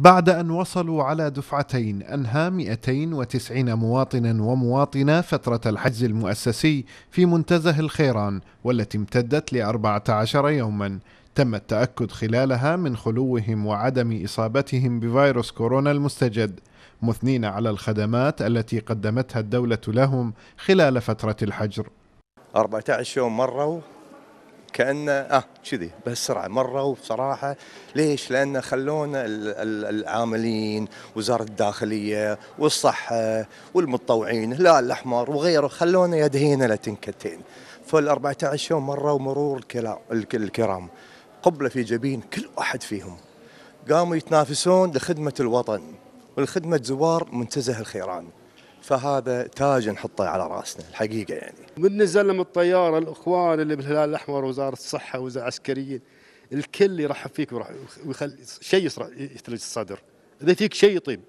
بعد أن وصلوا على دفعتين أنهى 290 مواطنا ومواطنة فترة الحجز المؤسسي في منتزه الخيران والتي امتدت ل 14 يوما تم التأكد خلالها من خلوهم وعدم إصابتهم بفيروس كورونا المستجد مثنين على الخدمات التي قدمتها الدولة لهم خلال فترة الحجر 14 يوم مروا كانه اه كذي بسرعه مره وبصراحه ليش؟ لان خلونا العاملين وزاره الداخليه والصحه والمتطوعين الهلال الاحمر وغيره خلونا يدهينا لتنكتين فال 14 يوم مره ومرور الكرام قبله في جبين كل واحد فيهم قاموا يتنافسون لخدمه الوطن ولخدمه زوار منتزه الخيران فهذا تاج نحطه على راسنا الحقيقه يعني من نزل من الطياره الاخوان اللي بالهلال الاحمر وزاره الصحه وزاره العسكريين الكل يرحب فيك ويخلي شيء يثلج الصدر اذا فيك شيء يطيب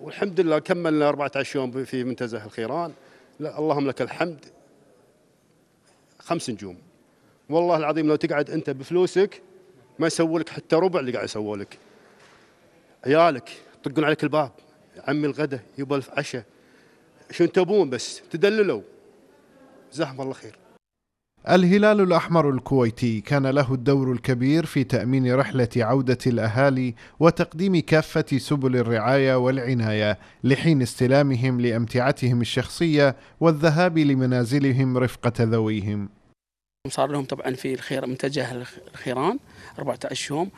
والحمد لله كملنا 14 يوم في منتزه الخيران لا اللهم لك الحمد خمس نجوم والله العظيم لو تقعد انت بفلوسك ما يسووا لك حتى ربع اللي قاعد يسووا لك عيالك يطقون عليك الباب عمي الغدا يبى العشاء شنو تبون بس تدللوا جزاهم الله خير الهلال الأحمر الكويتي كان له الدور الكبير في تأمين رحلة عودة الأهالي وتقديم كافة سبل الرعاية والعناية لحين استلامهم لأمتعتهم الشخصية والذهاب لمنازلهم رفقة ذويهم صار لهم طبعا في الخير متجه الخيران 14 يوم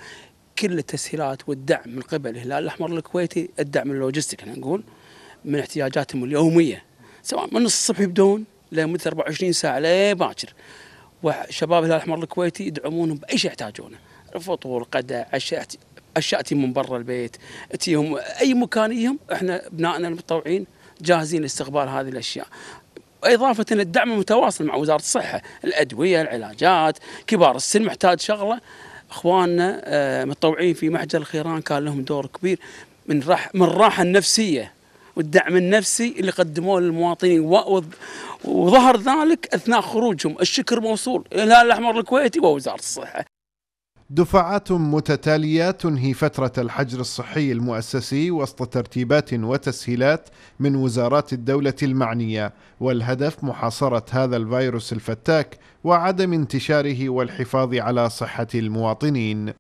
كل التسهيلات والدعم من قبل الهلال الاحمر الكويتي الدعم اللوجستي احنا نقول من احتياجاتهم اليوميه سواء من الصبح يبدون لمده 24 ساعه ليه باكر وشباب الهلال الاحمر الكويتي يدعمونهم باي شيء يحتاجونه فطور غداء عشاء اشياء تجي من برا البيت تجيهم اي مكان يهم احنا ابنائنا المتطوعين جاهزين لاستقبال هذه الاشياء إضافة الدعم المتواصل مع وزارة الصحة الأدوية العلاجات كبار السن محتاج شغلة اخواننا آه، متطوعين في محجر الخيران كان لهم دور كبير من راح من الراحه النفسيه والدعم النفسي اللي قدموه للمواطنين وظهر ذلك اثناء خروجهم الشكر موصول الهلال الاحمر الكويتي ووزاره الصحه دفعات متتالية تنهي فترة الحجر الصحي المؤسسي وسط ترتيبات وتسهيلات من وزارات الدولة المعنية، والهدف محاصرة هذا الفيروس الفتاك وعدم انتشاره والحفاظ على صحة المواطنين.